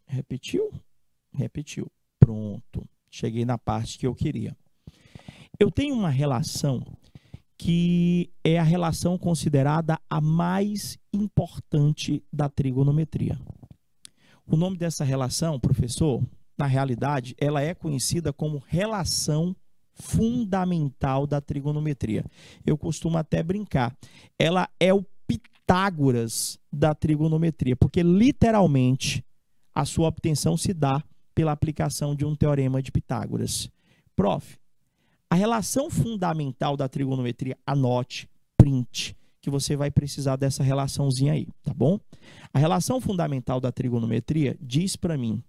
repetiu? Repetiu. Pronto. Cheguei na parte que eu queria. Eu tenho uma relação que é a relação considerada a mais importante da trigonometria. O nome dessa relação, professor, na realidade, ela é conhecida como relação fundamental da trigonometria. Eu costumo até brincar. Ela é o Pitágoras da trigonometria, porque literalmente a sua obtenção se dá pela aplicação de um teorema de Pitágoras. Prof, a relação fundamental da trigonometria, anote, print, que você vai precisar dessa relaçãozinha aí, tá bom? A relação fundamental da trigonometria diz para mim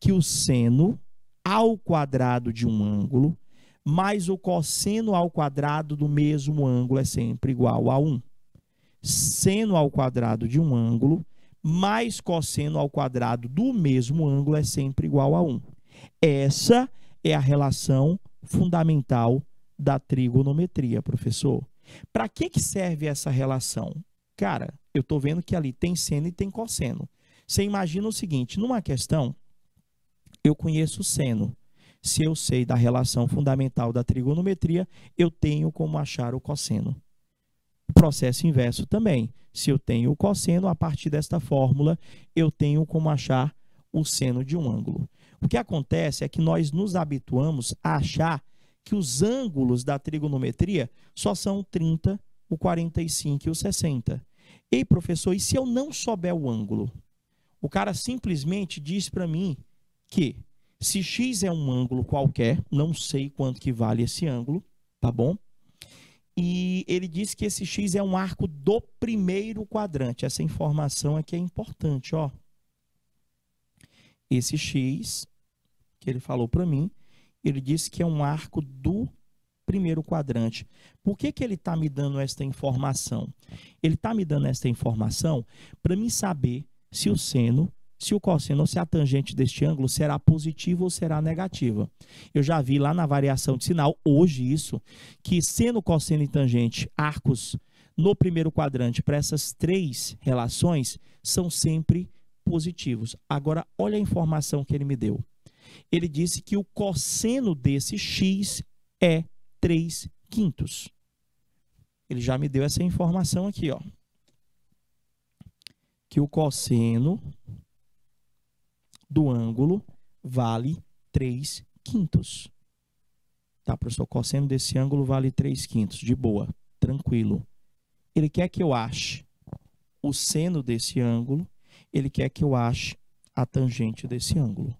que o seno ao quadrado de um ângulo mais o cosseno ao quadrado do mesmo ângulo é sempre igual a 1. Seno ao quadrado de um ângulo mais cosseno ao quadrado do mesmo ângulo é sempre igual a 1. Essa é a relação fundamental da trigonometria, professor. Para que, que serve essa relação? Cara, eu estou vendo que ali tem seno e tem cosseno. Você imagina o seguinte: numa questão, eu conheço o seno. Se eu sei da relação fundamental da trigonometria, eu tenho como achar o cosseno. processo inverso também. Se eu tenho o cosseno, a partir desta fórmula, eu tenho como achar o seno de um ângulo. O que acontece é que nós nos habituamos a achar que os ângulos da trigonometria só são o 30, o 45 e o 60. Ei, professor, e se eu não souber o ângulo? O cara simplesmente diz para mim que se x é um ângulo qualquer, não sei quanto que vale esse ângulo, tá bom? E ele diz que esse x é um arco do primeiro quadrante. Essa informação aqui é importante, ó esse X que ele falou para mim, ele disse que é um arco do primeiro quadrante. Por que, que ele está me dando esta informação? Ele está me dando esta informação para me saber se o seno, se o cosseno ou se a tangente deste ângulo será positiva ou será negativa. Eu já vi lá na variação de sinal, hoje isso, que seno, cosseno e tangente, arcos no primeiro quadrante para essas três relações são sempre positivos. Agora, olha a informação que ele me deu. Ele disse que o cosseno desse x é 3 quintos. Ele já me deu essa informação aqui, ó. Que o cosseno do ângulo vale 3 quintos. Tá, professor, o cosseno desse ângulo vale 3 quintos. De boa, tranquilo. Ele quer que eu ache o seno desse ângulo ele quer que eu ache a tangente desse ângulo.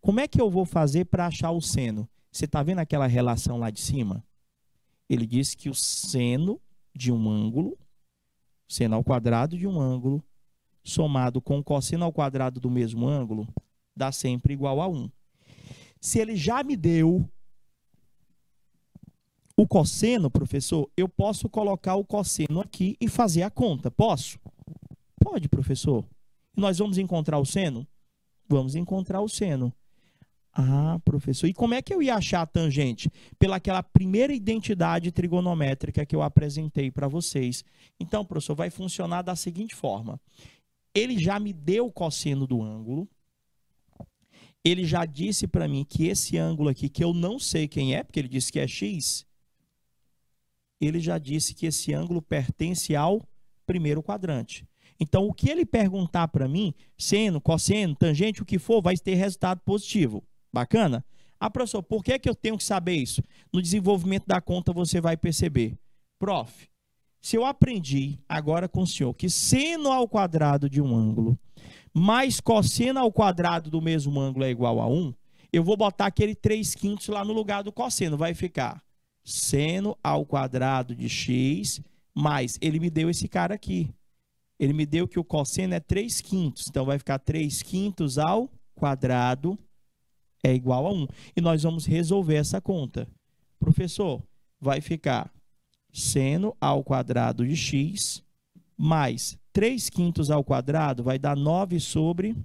Como é que eu vou fazer para achar o seno? Você está vendo aquela relação lá de cima? Ele diz que o seno de um ângulo, seno ao quadrado de um ângulo, somado com o cosseno ao quadrado do mesmo ângulo, dá sempre igual a 1. Se ele já me deu o cosseno, professor, eu posso colocar o cosseno aqui e fazer a conta. Posso? Pode, professor. Nós vamos encontrar o seno? Vamos encontrar o seno. Ah, professor, e como é que eu ia achar a tangente? Pelaquela primeira identidade trigonométrica que eu apresentei para vocês. Então, professor, vai funcionar da seguinte forma. Ele já me deu o cosseno do ângulo. Ele já disse para mim que esse ângulo aqui, que eu não sei quem é, porque ele disse que é x, ele já disse que esse ângulo pertence ao primeiro quadrante. Então, o que ele perguntar para mim, seno, cosseno, tangente, o que for, vai ter resultado positivo. Bacana? Ah, professor, por que, é que eu tenho que saber isso? No desenvolvimento da conta você vai perceber. Prof, se eu aprendi agora com o senhor que seno ao quadrado de um ângulo mais cosseno ao quadrado do mesmo ângulo é igual a 1, eu vou botar aquele 3 quintos lá no lugar do cosseno. Vai ficar seno ao quadrado de x mais... Ele me deu esse cara aqui ele me deu que o cosseno é 3 quintos. Então, vai ficar 3 quintos ao quadrado é igual a 1. E nós vamos resolver essa conta. Professor, vai ficar seno ao quadrado de x mais 3 quintos ao quadrado vai dar 9 sobre,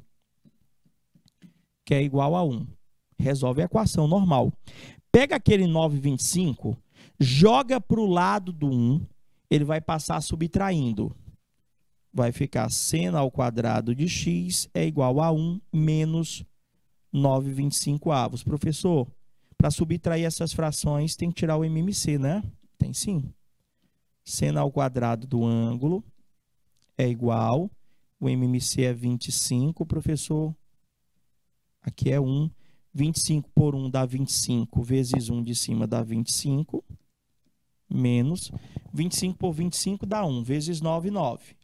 que é igual a 1. Resolve a equação normal. Pega aquele 9,25, joga para o lado do 1, ele vai passar subtraindo vai ficar seno ao quadrado de x é igual a 1 menos 9,25 avos. Professor, para subtrair essas frações tem que tirar o MMC, né? Tem sim. Seno ao quadrado do ângulo é igual, o MMC é 25, professor, aqui é 1, 25 por 1 dá 25, vezes 1 de cima dá 25, menos 25 por 25 dá 1, vezes 9, 9.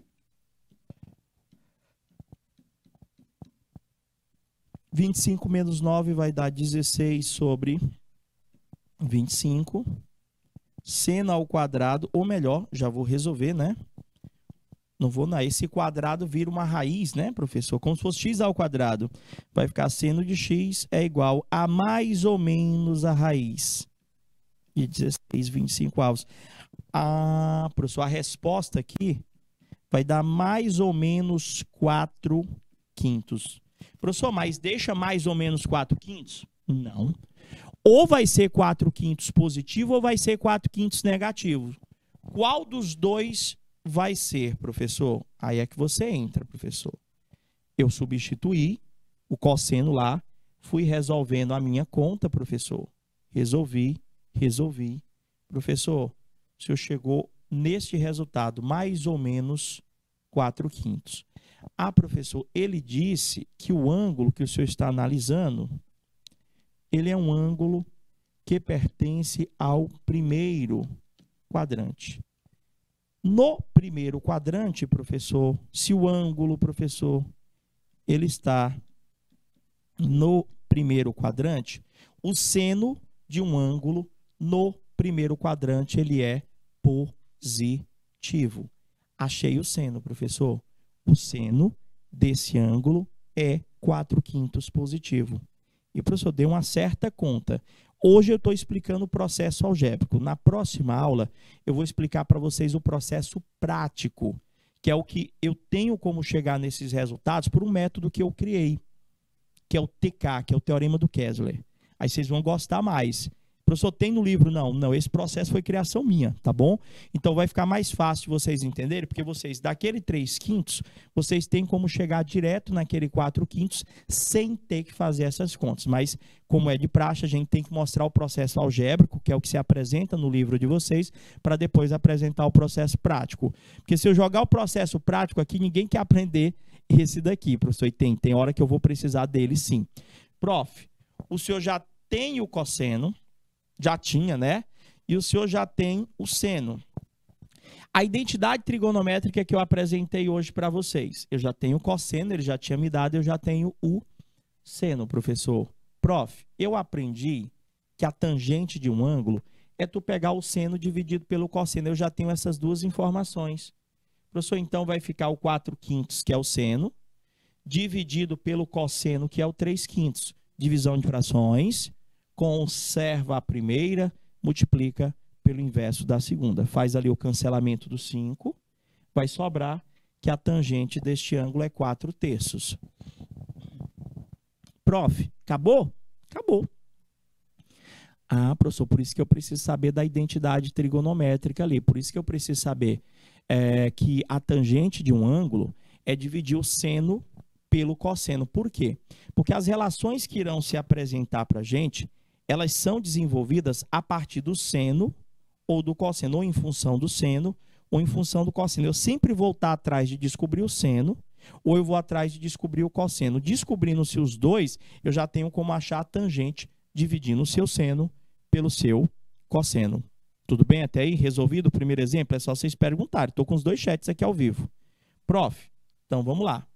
25 menos 9 vai dar 16 sobre 25. Seno ao quadrado, ou melhor, já vou resolver, né? Não vou na esse quadrado vira uma raiz, né, professor? Como se fosse x ao quadrado. Vai ficar seno de x é igual a mais ou menos a raiz de 16, 25 avos. Ah, professor, a resposta aqui vai dar mais ou menos 4 quintos. Professor, mas deixa mais ou menos 4 quintos? Não. Ou vai ser 4 quintos positivo ou vai ser 4 quintos negativo. Qual dos dois vai ser, professor? Aí é que você entra, professor. Eu substituí o cosseno lá, fui resolvendo a minha conta, professor. Resolvi, resolvi. Professor, o senhor chegou neste resultado, mais ou menos 4 quintos. Ah, professor, ele disse que o ângulo que o senhor está analisando, ele é um ângulo que pertence ao primeiro quadrante. No primeiro quadrante, professor, se o ângulo, professor, ele está no primeiro quadrante, o seno de um ângulo no primeiro quadrante ele é positivo. Achei o seno, professor o seno desse ângulo é 4 quintos positivo. E, professor, deu uma certa conta. Hoje eu estou explicando o processo algébrico. Na próxima aula, eu vou explicar para vocês o processo prático, que é o que eu tenho como chegar nesses resultados por um método que eu criei, que é o TK, que é o Teorema do Kessler. Aí vocês vão gostar mais. Professor, tem no livro? Não, não, esse processo foi criação minha, tá bom? Então vai ficar mais fácil vocês entenderem, porque vocês, daquele 3 quintos, vocês têm como chegar direto naquele 4 quintos sem ter que fazer essas contas. Mas, como é de praxe, a gente tem que mostrar o processo algébrico, que é o que se apresenta no livro de vocês, para depois apresentar o processo prático. Porque se eu jogar o processo prático aqui, ninguém quer aprender esse daqui, professor. E tem, tem hora que eu vou precisar dele sim. Prof, o senhor já tem o cosseno, já tinha, né? E o senhor já tem o seno. A identidade trigonométrica que eu apresentei hoje para vocês. Eu já tenho o cosseno, ele já tinha me dado, eu já tenho o seno, professor. Prof, eu aprendi que a tangente de um ângulo é tu pegar o seno dividido pelo cosseno. Eu já tenho essas duas informações. Professor, então vai ficar o 4 quintos, que é o seno, dividido pelo cosseno, que é o 3 quintos. Divisão de frações, conserva a primeira, multiplica pelo inverso da segunda. Faz ali o cancelamento do 5, vai sobrar que a tangente deste ângulo é 4 terços. Prof, acabou? Acabou. Ah, professor, por isso que eu preciso saber da identidade trigonométrica ali. Por isso que eu preciso saber é, que a tangente de um ângulo é dividir o seno pelo cosseno. Por quê? Porque as relações que irão se apresentar para a gente elas são desenvolvidas a partir do seno ou do cosseno, ou em função do seno, ou em função do cosseno. Eu sempre vou estar atrás de descobrir o seno, ou eu vou atrás de descobrir o cosseno. Descobrindo-se os dois, eu já tenho como achar a tangente dividindo o seu seno pelo seu cosseno. Tudo bem até aí? Resolvido o primeiro exemplo? É só vocês perguntarem. Estou com os dois chats aqui ao vivo. Prof, então vamos lá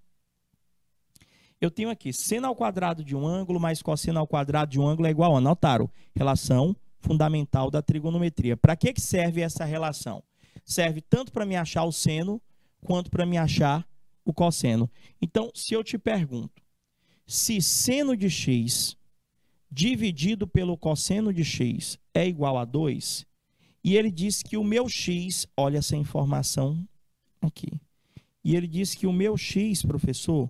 eu tenho aqui seno ao quadrado de um ângulo mais cosseno ao quadrado de um ângulo é igual a, Notaram? relação fundamental da trigonometria. Para que, que serve essa relação? Serve tanto para me achar o seno, quanto para me achar o cosseno. Então, se eu te pergunto, se seno de x dividido pelo cosseno de x é igual a 2, e ele diz que o meu x, olha essa informação aqui, e ele diz que o meu x, professor,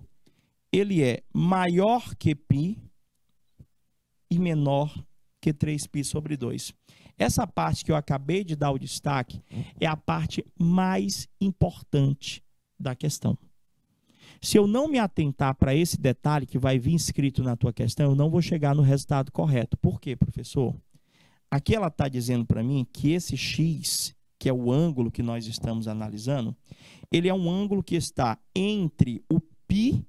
ele é maior que π e menor que 3π sobre 2. Essa parte que eu acabei de dar o destaque é a parte mais importante da questão. Se eu não me atentar para esse detalhe que vai vir escrito na tua questão, eu não vou chegar no resultado correto. Por quê, professor? Aqui ela está dizendo para mim que esse x, que é o ângulo que nós estamos analisando, ele é um ângulo que está entre o π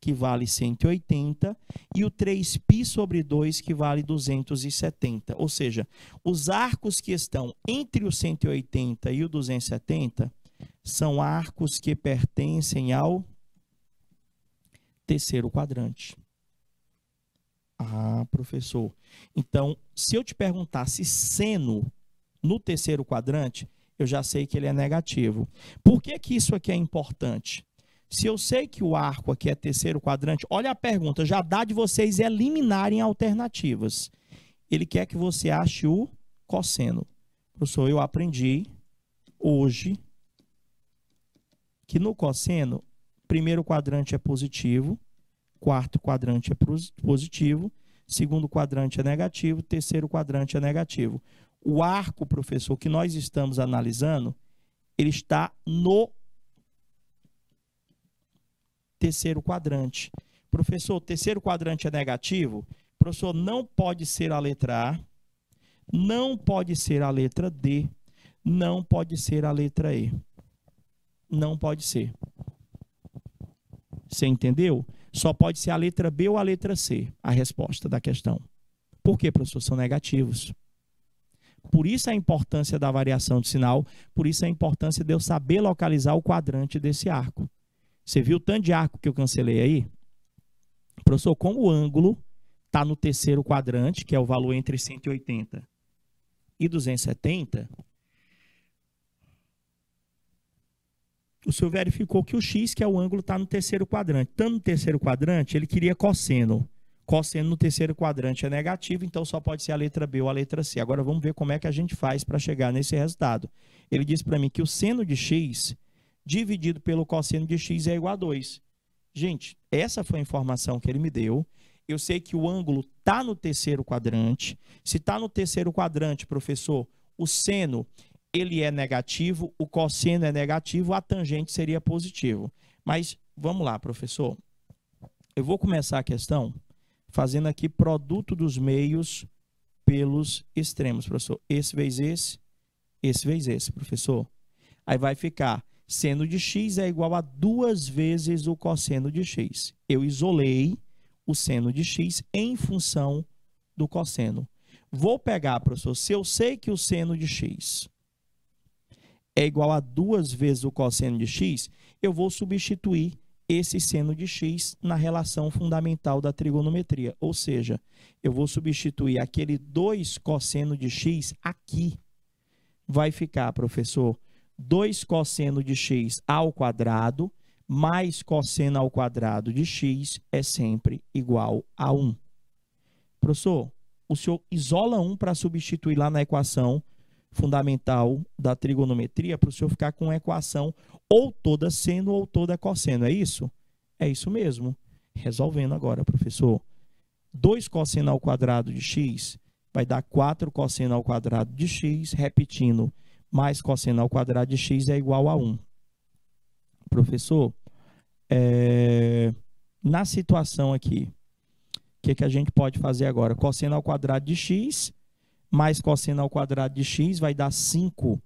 que vale 180, e o 3π sobre 2, que vale 270. Ou seja, os arcos que estão entre o 180 e o 270 são arcos que pertencem ao terceiro quadrante. Ah, professor. Então, se eu te perguntasse seno no terceiro quadrante, eu já sei que ele é negativo. Por que, que isso aqui é importante? Se eu sei que o arco aqui é terceiro quadrante, olha a pergunta, já dá de vocês eliminarem alternativas. Ele quer que você ache o cosseno. Professor, eu aprendi hoje que no cosseno, primeiro quadrante é positivo, quarto quadrante é positivo, segundo quadrante é negativo, terceiro quadrante é negativo. O arco, professor, que nós estamos analisando, ele está no terceiro quadrante. Professor, o terceiro quadrante é negativo? Professor, não pode ser a letra A, não pode ser a letra D, não pode ser a letra E. Não pode ser. Você entendeu? Só pode ser a letra B ou a letra C, a resposta da questão. Por quê, professor? São negativos. Por isso a importância da variação de sinal, por isso a importância de eu saber localizar o quadrante desse arco. Você viu o tanto de arco que eu cancelei aí? Professor, como o ângulo está no terceiro quadrante, que é o valor entre 180 e 270, o senhor verificou que o x, que é o ângulo, está no terceiro quadrante. Estando no terceiro quadrante, ele queria cosseno. Cosseno no terceiro quadrante é negativo, então só pode ser a letra B ou a letra C. Agora vamos ver como é que a gente faz para chegar nesse resultado. Ele diz para mim que o seno de x dividido pelo cosseno de x é igual a 2. Gente, essa foi a informação que ele me deu. Eu sei que o ângulo está no terceiro quadrante. Se está no terceiro quadrante, professor, o seno ele é negativo, o cosseno é negativo, a tangente seria positivo. Mas vamos lá, professor. Eu vou começar a questão fazendo aqui produto dos meios pelos extremos, professor. Esse vezes esse, esse vezes esse, professor. Aí vai ficar seno de x é igual a duas vezes o cosseno de x. Eu isolei o seno de x em função do cosseno. Vou pegar, professor, se eu sei que o seno de x é igual a duas vezes o cosseno de x, eu vou substituir esse seno de x na relação fundamental da trigonometria. Ou seja, eu vou substituir aquele 2 cosseno de x aqui. Vai ficar, professor, 2 cosseno de x ao quadrado mais cosseno ao quadrado de x é sempre igual a 1. Professor, o senhor isola 1 para substituir lá na equação fundamental da trigonometria para o senhor ficar com uma equação ou toda seno ou toda cosseno, é isso? É isso mesmo. Resolvendo agora, professor. 2 cosseno ao quadrado de x vai dar 4 cosseno ao quadrado de x, repetindo mais cosseno ao quadrado de x é igual a 1. Professor, é, na situação aqui, o que, que a gente pode fazer agora? Cosseno ao quadrado de x mais cosseno ao quadrado de x vai dar 5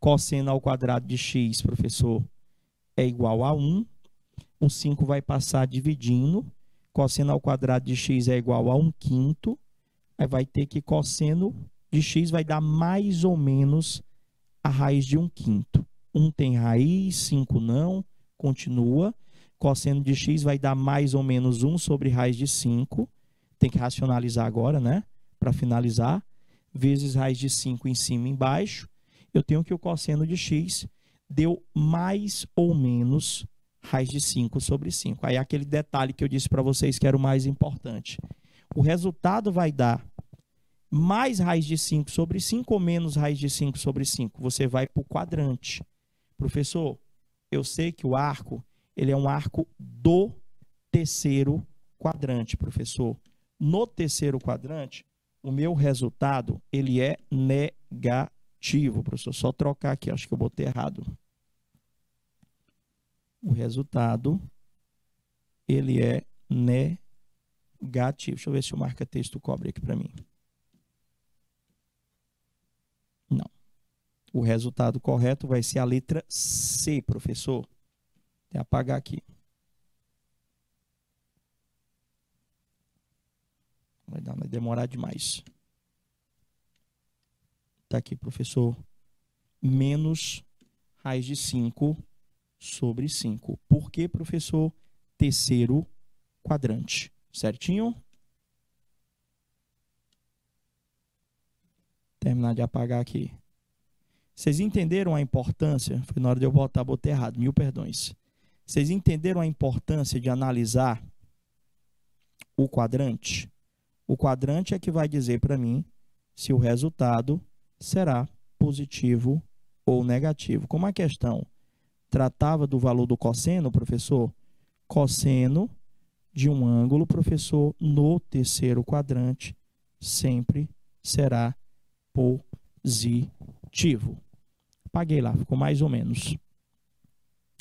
cosseno ao quadrado de x, professor, é igual a 1. O 5 vai passar dividindo. Cosseno ao quadrado de x é igual a 1 quinto. Aí vai ter que cosseno de x vai dar mais ou menos a raiz de um quinto. Um tem raiz, cinco não, continua. Cosseno de x vai dar mais ou menos 1 sobre raiz de 5. Tem que racionalizar agora, né? Para finalizar. Vezes raiz de 5 em cima e embaixo. Eu tenho que o cosseno de x deu mais ou menos raiz de 5 sobre 5. Aí é aquele detalhe que eu disse para vocês que era o mais importante. O resultado vai dar mais raiz de 5 sobre 5 ou menos raiz de 5 sobre 5? Você vai para o quadrante. Professor, eu sei que o arco ele é um arco do terceiro quadrante, professor. No terceiro quadrante, o meu resultado ele é negativo, professor. Só trocar aqui, acho que eu botei errado. O resultado ele é negativo. Deixa eu ver se o marca-texto cobre aqui para mim. O resultado correto vai ser a letra C, professor. Vou apagar aqui. Vai vai demorar demais. Está aqui, professor. Menos raiz de 5 sobre 5. Por que, professor? Terceiro quadrante. Certinho? Terminar de apagar aqui. Vocês entenderam a importância? Foi na hora de eu botar, botei errado, mil perdões. Vocês entenderam a importância de analisar o quadrante? O quadrante é que vai dizer para mim se o resultado será positivo ou negativo. Como a questão tratava do valor do cosseno, professor, cosseno de um ângulo, professor, no terceiro quadrante sempre será positivo. Paguei lá, ficou mais ou menos.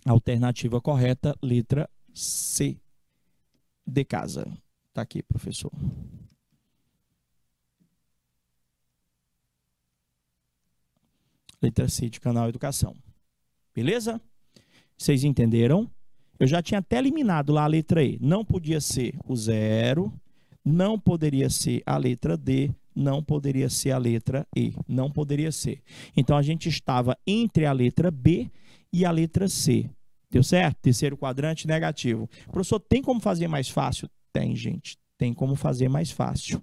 Alternativa correta, letra C de casa. Está aqui, professor. Letra C de canal Educação. Beleza? Vocês entenderam? Eu já tinha até eliminado lá a letra E. Não podia ser o zero, não poderia ser a letra D, não poderia ser a letra E, não poderia ser. Então a gente estava entre a letra B e a letra C. Deu certo? Terceiro quadrante negativo. Professor, tem como fazer mais fácil? Tem, gente. Tem como fazer mais fácil.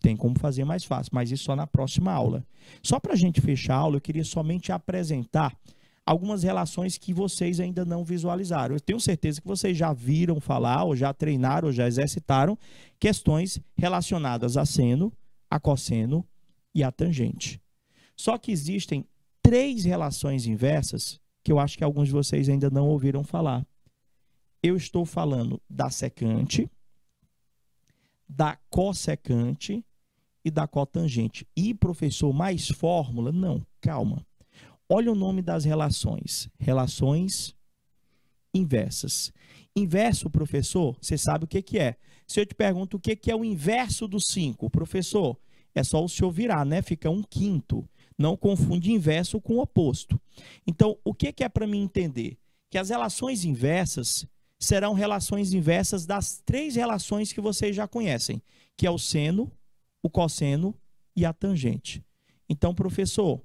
Tem como fazer mais fácil, mas isso só na próxima aula. Só para a gente fechar a aula, eu queria somente apresentar algumas relações que vocês ainda não visualizaram. Eu tenho certeza que vocês já viram falar, ou já treinaram, ou já exercitaram questões relacionadas a seno, a cosseno e a tangente. Só que existem três relações inversas que eu acho que alguns de vocês ainda não ouviram falar. Eu estou falando da secante, da cossecante e da cotangente. E, professor, mais fórmula? Não, calma. Olha o nome das relações. Relações inversas. Inverso, professor, você sabe o que, que é. Se eu te pergunto o que, que é o inverso do 5, professor, é só o senhor virar, né? Fica um quinto. Não confunde inverso com oposto. Então, o que, que é para mim entender? Que as relações inversas serão relações inversas das três relações que vocês já conhecem, que é o seno, o cosseno e a tangente. Então, professor,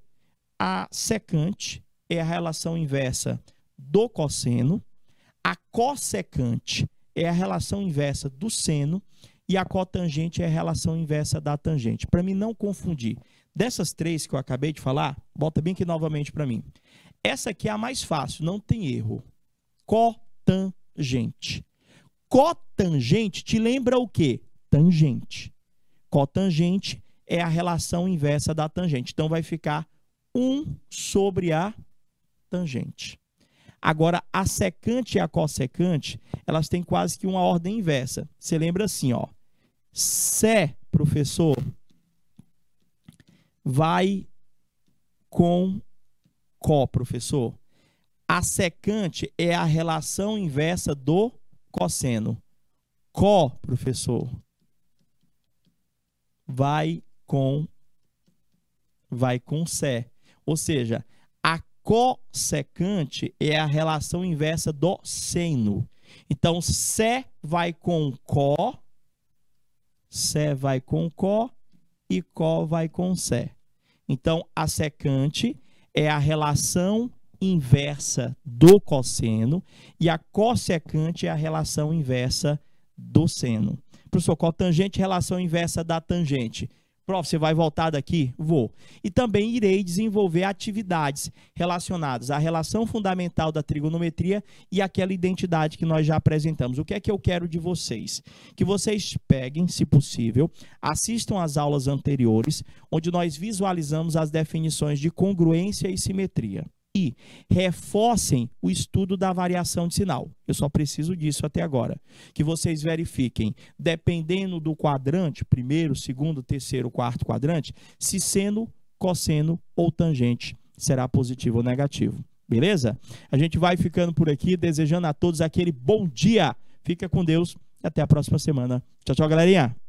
a secante é a relação inversa do cosseno, a cossecante é a relação inversa do seno e a cotangente é a relação inversa da tangente. Para mim não confundir. Dessas três que eu acabei de falar, bota bem aqui novamente para mim. Essa aqui é a mais fácil, não tem erro. Cotangente. Cotangente te lembra o quê? Tangente. Cotangente é a relação inversa da tangente. Então vai ficar 1 sobre a tangente. Agora, a secante e a cossecante, elas têm quase que uma ordem inversa. Você lembra assim, ó. Sé, professor, vai com có, professor. A secante é a relação inversa do cosseno. Có, professor, vai com vai com sé. Ou seja, Cossecante é a relação inversa do seno. Então, sé vai com có, sé vai com có e có vai com sé. Então, a secante é a relação inversa do cosseno e a cossecante é a relação inversa do seno. Professor, qual tangente relação inversa da tangente? Prof, você vai voltar daqui? Vou. E também irei desenvolver atividades relacionadas à relação fundamental da trigonometria e àquela identidade que nós já apresentamos. O que é que eu quero de vocês? Que vocês peguem, se possível, assistam às aulas anteriores, onde nós visualizamos as definições de congruência e simetria e reforcem o estudo da variação de sinal. Eu só preciso disso até agora. Que vocês verifiquem, dependendo do quadrante, primeiro, segundo, terceiro, quarto quadrante, se seno, cosseno ou tangente será positivo ou negativo. Beleza? A gente vai ficando por aqui, desejando a todos aquele bom dia. Fica com Deus. e Até a próxima semana. Tchau, tchau, galerinha.